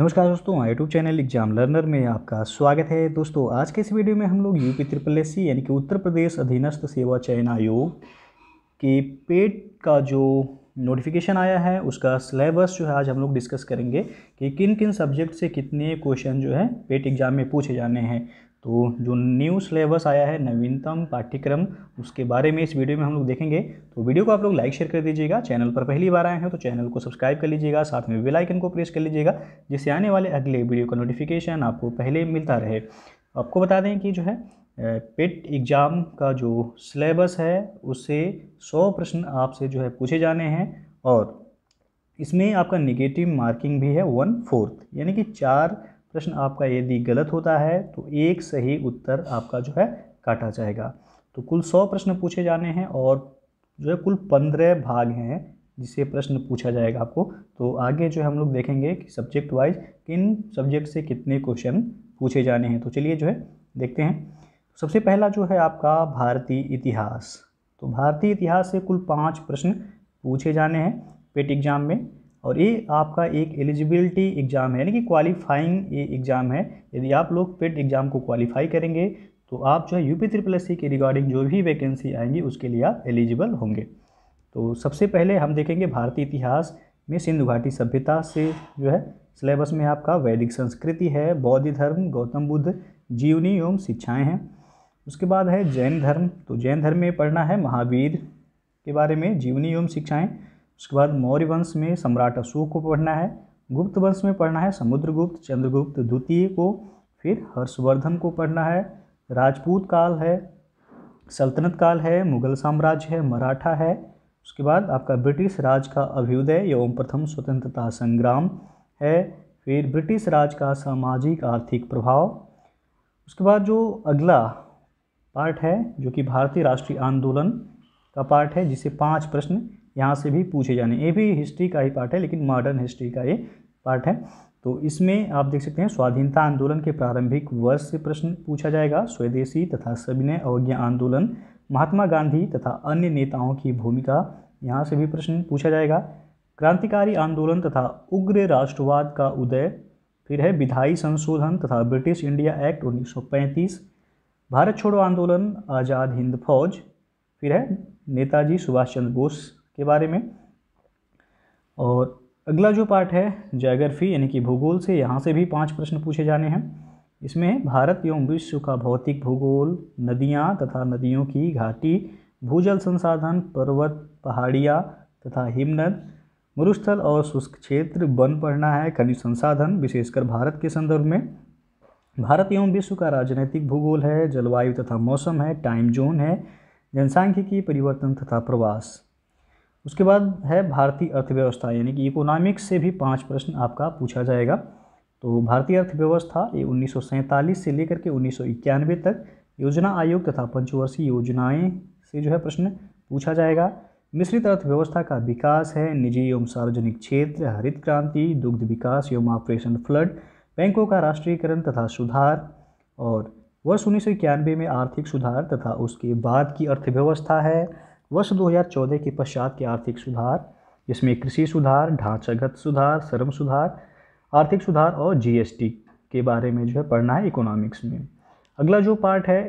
नमस्कार दोस्तों YouTube channel exam learner में आपका स्वागत है दोस्तों आज के इस वीडियो में हम लोग यूपी त्रिपल एस यानी कि उत्तर प्रदेश अधीनस्थ सेवा चयन आयोग के पेट का जो नोटिफिकेशन आया है उसका सिलेबस जो है आज हम लोग डिस्कस करेंगे कि किन किन सब्जेक्ट से कितने क्वेश्चन जो है पेट एग्ज़ाम में पूछे जाने हैं तो जो न्यू सिलेबस आया है नवीनतम पाठ्यक्रम उसके बारे में इस वीडियो में हम लोग देखेंगे तो वीडियो को आप लोग लाइक शेयर कर दीजिएगा चैनल पर पहली बार आए हैं तो चैनल को सब्सक्राइब कर लीजिएगा साथ में बेल आइकन को प्रेस कर लीजिएगा जिससे आने वाले अगले वीडियो का नोटिफिकेशन आपको पहले मिलता रहे आपको बता दें कि जो है पेट एग्ज़ाम e का जो सिलेबस है उससे सौ प्रश्न आपसे जो है पूछे जाने हैं और इसमें आपका निगेटिव मार्किंग भी है वन फोर्थ यानी कि चार प्रश्न आपका यदि गलत होता है तो एक सही उत्तर आपका जो है काटा जाएगा तो कुल सौ प्रश्न पूछे जाने हैं और जो है कुल पंद्रह भाग हैं जिसे प्रश्न पूछा जाएगा आपको तो आगे जो है हम लोग देखेंगे कि सब्जेक्ट वाइज किन सब्जेक्ट से कितने क्वेश्चन पूछे जाने हैं तो चलिए जो है देखते हैं सबसे पहला जो है आपका भारतीय इतिहास तो भारतीय इतिहास से कुल पाँच प्रश्न पूछे जाने हैं पेट एग्जाम में और ये आपका एक एलिजिबिलिटी एग्ज़ाम है यानी कि क्वालिफाइंग ये एग्ज़ाम है यदि आप लोग पेट एग्ज़ाम e को क्वालिफाई करेंगे तो आप जो है यू पी ट्रिपल सी के रिगार्डिंग जो भी वैकेंसी आएंगी उसके लिए आप एलिजिबल होंगे तो सबसे पहले हम देखेंगे भारतीय इतिहास में सिंधु घाटी सभ्यता से जो है सिलेबस में आपका वैदिक संस्कृति है बौद्ध धर्म गौतम बुद्ध जीवनी एवं शिक्षाएँ हैं उसके बाद है जैन धर्म तो जैन धर्म में पढ़ना है महावीर के बारे में जीवनी एवं शिक्षाएँ उसके बाद मौर्य वंश में सम्राट अशोक को पढ़ना है गुप्त वंश में पढ़ना है समुद्रगुप्त चंद्रगुप्त द्वितीय को फिर हर्षवर्धन को पढ़ना है राजपूत काल है सल्तनत काल है मुगल साम्राज्य है मराठा है उसके बाद आपका ब्रिटिश राज का अभ्युदय एवं प्रथम स्वतंत्रता संग्राम है फिर ब्रिटिश राज का सामाजिक आर्थिक प्रभाव उसके बाद जो अगला पार्ट है जो कि भारतीय राष्ट्रीय आंदोलन का पार्ट है जिसे पांच प्रश्न यहाँ से भी पूछे जाने ये भी हिस्ट्री का ही पार्ट है लेकिन मॉडर्न हिस्ट्री का ये पार्ट है तो इसमें आप देख सकते हैं स्वाधीनता आंदोलन के प्रारंभिक वर्ष से प्रश्न पूछा जाएगा स्वदेशी तथा सविनय अवज्ञा आंदोलन महात्मा गांधी तथा अन्य नेताओं की भूमिका यहाँ से भी प्रश्न पूछा जाएगा क्रांतिकारी आंदोलन तथा उग्र राष्ट्रवाद का उदय फिर है विधायी संशोधन तथा ब्रिटिश इंडिया एक्ट 1935 भारत छोड़ो आंदोलन आज़ाद हिंद फौज फिर है नेताजी सुभाष चंद्र बोस के बारे में और अगला जो पार्ट है जाग्रफी यानी कि भूगोल से यहाँ से भी पाँच प्रश्न पूछे जाने हैं इसमें भारत एवं विश्व का भौतिक भूगोल नदियाँ तथा नदियों की घाटी भूजल संसाधन पर्वत पहाड़ियाँ तथा हिमनद मरुस्थल और शुष्क क्षेत्र बन पढ़ना है खनिज संसाधन विशेषकर भारत के संदर्भ में भारत एवं विश्व का राजनीतिक भूगोल है जलवायु तथा मौसम है टाइम जोन है जनसांख्यिकी परिवर्तन तथा प्रवास उसके बाद है भारतीय अर्थव्यवस्था यानी कि इकोनॉमिक्स से भी पाँच प्रश्न आपका पूछा जाएगा तो भारतीय अर्थव्यवस्था ये उन्नीस से लेकर के उन्नीस तक योजना आयोग तथा पंचवर्षीय योजनाएँ से जो है प्रश्न पूछा जाएगा मिश्रित अर्थव्यवस्था का विकास है निजी एवं सार्वजनिक क्षेत्र हरित क्रांति दुग्ध विकास एवं ऑपरेशन फ्लड बैंकों का राष्ट्रीयकरण तथा सुधार और वर्ष उन्नीस में आर्थिक सुधार तथा उसके बाद की अर्थव्यवस्था है वर्ष 2014 के पश्चात के आर्थिक सुधार जिसमें कृषि सुधार ढांचागत सुधार श्रम सुधार आर्थिक सुधार और जीएसटी के बारे में जो है पढ़ना है इकोनॉमिक्स में अगला जो पार्ट है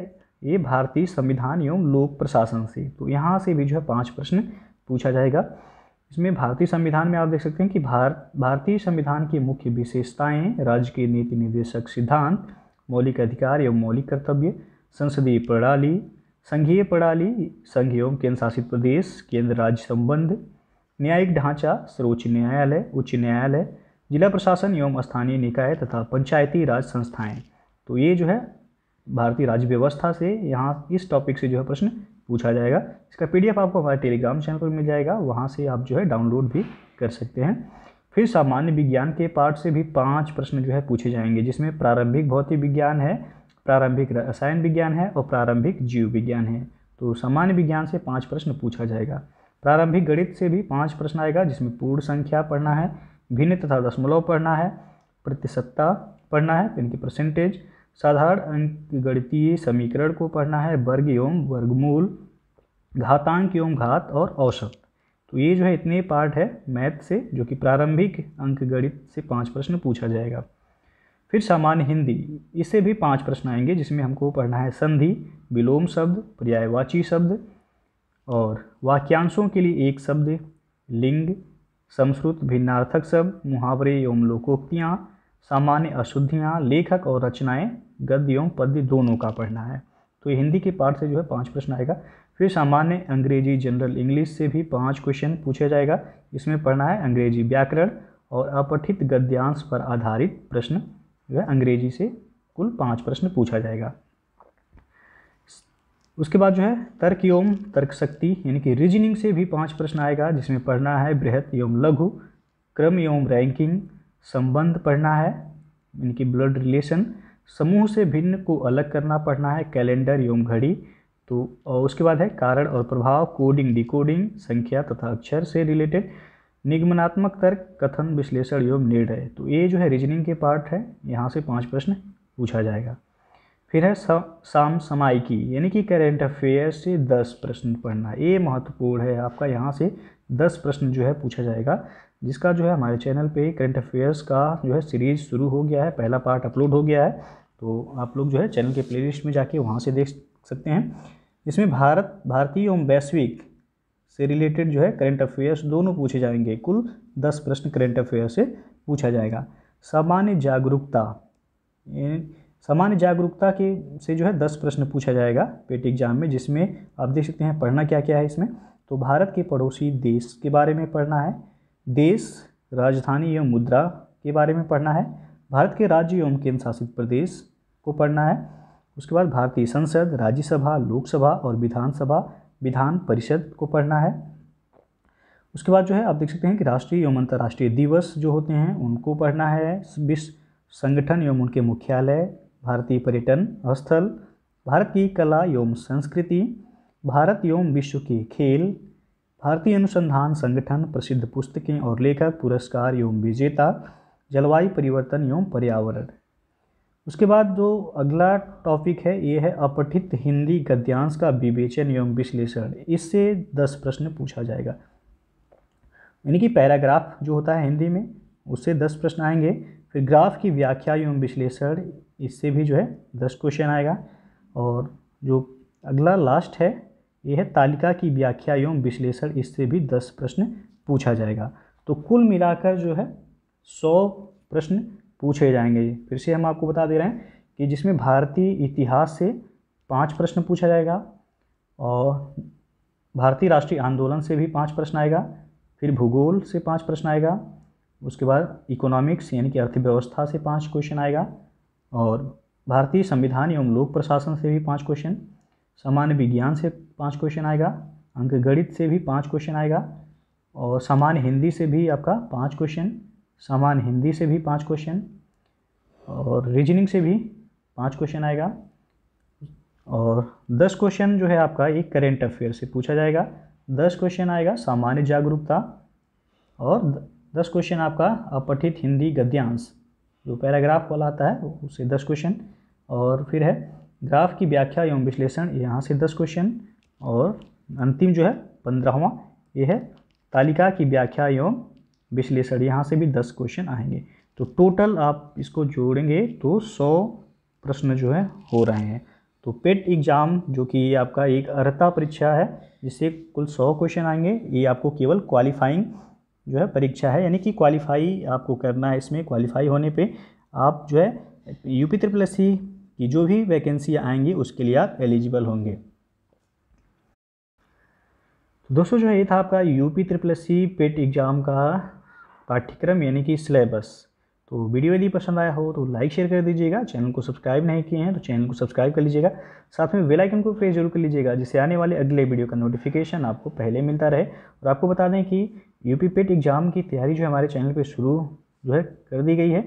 ये भारतीय संविधान एवं लोक प्रशासन से तो यहाँ से भी जो है पाँच प्रश्न पूछा जाएगा इसमें भारतीय संविधान में आप देख सकते हैं कि भारत भारतीय संविधान की मुख्य विशेषताएं राज्य के नीति निर्देशक सिद्धांत मौलिक अधिकार एवं मौलिक कर्तव्य संसदीय प्रणाली संघीय प्रणाली संघ एवं केंद्र शासित प्रदेश केंद्र राज्य संबंध न्यायिक ढांचा सर्वोच्च न्यायालय उच्च न्यायालय जिला प्रशासन एवं स्थानीय निकाय तथा पंचायती राज संस्थाएं तो ये जो है भारतीय राज्य व्यवस्था से यहाँ इस टॉपिक से जो है प्रश्न पूछा जाएगा इसका पीडीएफ आपको हमारे टेलीग्राम चैनल पर मिल जाएगा वहाँ से आप जो है डाउनलोड भी कर सकते हैं फिर सामान्य विज्ञान के पार्ट से भी पाँच प्रश्न जो है पूछे जाएंगे जिसमें प्रारंभिक भौतिक विज्ञान है प्रारंभिक रसायन विज्ञान है और प्रारंभिक जीव विज्ञान है तो सामान्य विज्ञान से पाँच प्रश्न पूछा जाएगा प्रारंभिक गणित से भी पाँच प्रश्न आएगा जिसमें पूर्ण संख्या पढ़ना है भिन्न तथा दशमलव पढ़ना है प्रतिशतता पढ़ना है यानी कि परसेंटेज साधारण अंक गणितीय समीकरण को पढ़ना है वर्ग एवं वर्गमूल घातांक एवं घात और औसत तो ये जो है इतने पार्ट है मैथ से जो कि प्रारंभिक अंक गणित से पाँच प्रश्न पूछा जाएगा फिर सामान्य हिंदी इससे भी पांच प्रश्न आएंगे जिसमें हमको पढ़ना है संधि विलोम शब्द पर्यायवाची शब्द और वाक्यांशों के लिए एक शब्द लिंग संस्कृत भिन्नार्थक शब्द मुहावरे एवं लोकोक्तियाँ सामान्य अशुद्धियाँ लेखक और रचनाएँ गद्य एवं पद्य दोनों का पढ़ना है तो हिंदी के पार्ट से जो है पांच प्रश्न आएगा फिर सामान्य अंग्रेजी जनरल इंग्लिश से भी पांच क्वेश्चन पूछा जाएगा इसमें पढ़ना है अंग्रेजी व्याकरण और अपठित गद्यांश पर आधारित प्रश्न वह अंग्रेजी से कुल पाँच प्रश्न पूछा जाएगा उसके बाद जो है तर्क एवं तर्क शक्ति यानी कि रीजनिंग से भी पाँच प्रश्न आएगा जिसमें पढ़ना है बृहत एवं लघु क्रम एवं रैंकिंग संबंध पढ़ना है यानी कि ब्लड रिलेशन समूह से भिन्न को अलग करना पढ़ना है कैलेंडर एवं घड़ी तो और उसके बाद है कारण और प्रभाव कोडिंग डिकोडिंग संख्या तथा अक्षर से रिलेटेड निगमनात्मक तर्क कथन विश्लेषण योग निर्णय तो ये जो है रीजनिंग के पार्ट है यहाँ से पांच प्रश्न पूछा जाएगा फिर है साम समायिकी यानी कि करेंट अफेयर से दस प्रश्न पढ़ना ये महत्वपूर्ण है आपका यहाँ से दस प्रश्न जो है पूछा जाएगा जिसका जो है हमारे चैनल पे करंट अफेयर्स का जो है सीरीज शुरू हो गया है पहला पार्ट अपलोड हो गया है तो आप लोग जो है चैनल के प्लेलिस्ट में जाके वहाँ से देख सकते हैं इसमें भारत भारतीय एवं वैश्विक से रिलेटेड जो है करंट अफेयर्स दोनों पूछे जाएंगे कुल दस प्रश्न करंट अफेयर से पूछा जाएगा सामान्य जागरूकता सामान्य जागरूकता के से जो है दस प्रश्न पूछा जाएगा पेट एग्जाम में जिसमें आप देख सकते हैं पढ़ना क्या क्या है इसमें तो भारत के पड़ोसी देश के बारे में पढ़ना है देश राजधानी एवं मुद्रा के बारे में पढ़ना है भारत के राज्य एवं केंद्र शासित प्रदेश को पढ़ना है उसके बाद भारतीय संसद राज्यसभा लोकसभा और विधानसभा विधान परिषद को पढ़ना है उसके बाद जो है आप देख सकते हैं कि राष्ट्रीय एवं अंतर्राष्ट्रीय दिवस जो होते हैं उनको पढ़ना है विश्व संगठन एवं उनके मुख्यालय भारतीय पर्यटन स्थल भारत की कला एवं संस्कृति भारत एवं विश्व के खेल भारतीय अनुसंधान संगठन प्रसिद्ध पुस्तकें और लेखक पुरस्कार एवं विजेता जलवायु परिवर्तन एवं पर्यावरण उसके बाद जो अगला टॉपिक है ये है अपठित हिंदी गद्यांश का विवेचन एवं विश्लेषण इससे दस प्रश्न पूछा जाएगा यानी कि पैराग्राफ जो होता है हिंदी में उससे दस प्रश्न आएंगे फिर ग्राफ की व्याख्या एवं विश्लेषण इससे भी जो है दस क्वेश्चन आएगा और जो अगला लास्ट है ये है तालिका की व्याख्या एवं विश्लेषण इससे भी दस प्रश्न पूछा जाएगा तो कुल मिलाकर जो है सौ प्रश्न पूछे जाएंगे फिर से हम आपको बता दे रहे हैं कि जिसमें भारतीय इतिहास से पाँच प्रश्न पूछा जाएगा और भारतीय राष्ट्रीय आंदोलन से भी पाँच प्रश्न आएगा फिर भूगोल से पाँच प्रश्न आएगा उसके बाद इकोनॉमिक्स यानी कि अर्थव्यवस्था से पाँच क्वेश्चन आएगा और भारतीय संविधान एवं लोक प्रशासन से भी पाँच क्वेश्चन सामान्य विज्ञान से पाँच क्वेश्चन आएगा अंकगणित से भी पाँच क्वेश्चन आएगा और सामान्य हिंदी से भी आपका पाँच क्वेश्चन सामान हिंदी से भी पाँच क्वेश्चन और रीजनिंग से भी पाँच क्वेश्चन आएगा और दस क्वेश्चन जो है आपका ये करेंट अफेयर से पूछा जाएगा दस क्वेश्चन आएगा सामान्य जागरूकता और दस क्वेश्चन आपका अपठित हिंदी गद्यांश जो पैराग्राफ वाला आता है उसे दस क्वेश्चन और फिर है ग्राफ की व्याख्या एवं विश्लेषण यहाँ से दस क्वेश्चन और अंतिम जो है पंद्रहवा ये है तालिका की व्याख्या एवं विश्लेषण यहाँ से भी दस क्वेश्चन आएंगे तो टोटल आप इसको जोड़ेंगे तो सौ प्रश्न जो है हो रहे हैं तो पेट एग्ज़ाम e जो कि आपका एक अर्ता परीक्षा है जिससे कुल सौ क्वेश्चन आएंगे ये आपको केवल क्वालिफाइंग जो है परीक्षा है यानी कि क्वालिफाई आपको करना है इसमें क्वालिफाई होने पे आप जो है यूपी त्रिपल एस सी की जो भी वैकेंसी आएंगी उसके लिए आप एलिजिबल होंगे तो दोस्तों जो है ये था आपका UP triple S C PET exam का पाठ्यक्रम यानी कि सिलेबस तो वीडियो यदि पसंद आया हो तो लाइक शेयर कर दीजिएगा चैनल को सब्सक्राइब नहीं किए हैं तो चैनल को सब्सक्राइब कर लीजिएगा साथ में बेल आइकन को प्रेस जरूर कर लीजिएगा जिससे आने वाले अगले वीडियो का नोटिफिकेशन आपको पहले मिलता रहे और आपको बता दें कि यूपी पेट एग्ज़ाम की तैयारी जो हमारे चैनल पर शुरू जो है कर दी गई है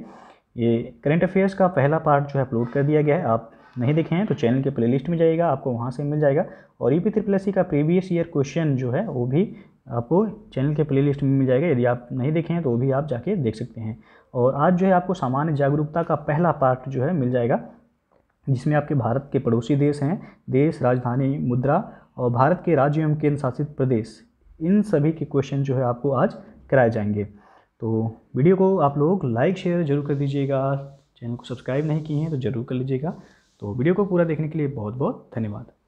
ये करेंट अफेयर्स का पहला पार्ट जो है अपलोड कर दिया गया है आप नहीं देखे हैं तो चैनल के प्लेलिस्ट में जाइएगा आपको वहाँ से मिल जाएगा और ई पी त्रिप्लसी का प्रीवियस ईयर क्वेश्चन जो है वो भी आपको चैनल के प्लेलिस्ट में मिल जाएगा यदि आप नहीं देखे हैं तो वो भी आप जाके देख सकते हैं और आज जो है आपको सामान्य जागरूकता का पहला पार्ट जो है मिल जाएगा जिसमें आपके भारत के पड़ोसी देश हैं देश राजधानी मुद्रा और भारत के राज्य एवं केंद्र शासित प्रदेश इन सभी के क्वेश्चन जो है आपको आज कराए जाएंगे तो वीडियो को आप लोग लाइक शेयर जरूर कर दीजिएगा चैनल को सब्सक्राइब नहीं किए हैं तो ज़रूर कर लीजिएगा तो वीडियो को पूरा देखने के लिए बहुत बहुत धन्यवाद